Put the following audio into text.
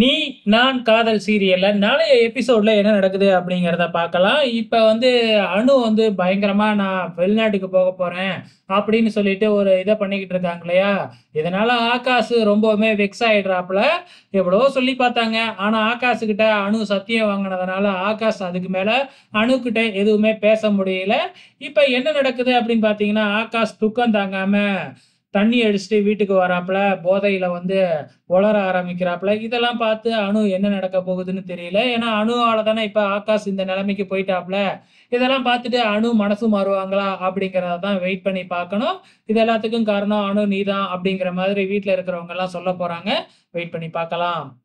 நீ நான் காதல் சீரியல்ல நாளைய எபிசோட்ல என்ன நடக்குது அப்படிங்கிறத பார்க்கலாம் இப்போ வந்து அணு வந்து பயங்கரமா நான் வெளிநாட்டுக்கு போக போறேன் அப்படின்னு சொல்லிட்டு ஒரு இதை பண்ணிக்கிட்டு இருக்காங்க இல்லையா இதனால ஆகாஷ் ரொம்பவுமே வெக்ஸ் ஆயிடுறாப்புல எவ்வளவோ சொல்லி பார்த்தாங்க ஆனா ஆகாஷுக்கிட்ட அணு சத்தியம் வாங்கினதுனால ஆகாஷ் அதுக்கு மேல அணுக்கிட்ட எதுவுமே பேச முடியல இப்போ என்ன நடக்குது அப்படின்னு பார்த்தீங்கன்னா ஆகாஷ் துக்கம் தாங்காம தண்ணி அடிச்சுட்டு வீட்டுக்கு வராப்புல போதையில வந்து உளர ஆரம்பிக்கிறாப்புல இதெல்லாம் பார்த்து அணு என்ன நடக்க போகுதுன்னு தெரியல ஏன்னா அணுவால தானே இப்ப ஆகாஷ் இந்த நிலைமைக்கு போயிட்டாப்புல இதெல்லாம் பார்த்துட்டு அணு மனசு மாறுவாங்களா அப்படிங்கிறத தான் வெயிட் பண்ணி பார்க்கணும் இது எல்லாத்துக்கும் காரணம் அணு நீதான் அப்படிங்கிற மாதிரி வீட்டுல இருக்கிறவங்க எல்லாம் சொல்ல போறாங்க வெயிட் பண்ணி பார்க்கலாம்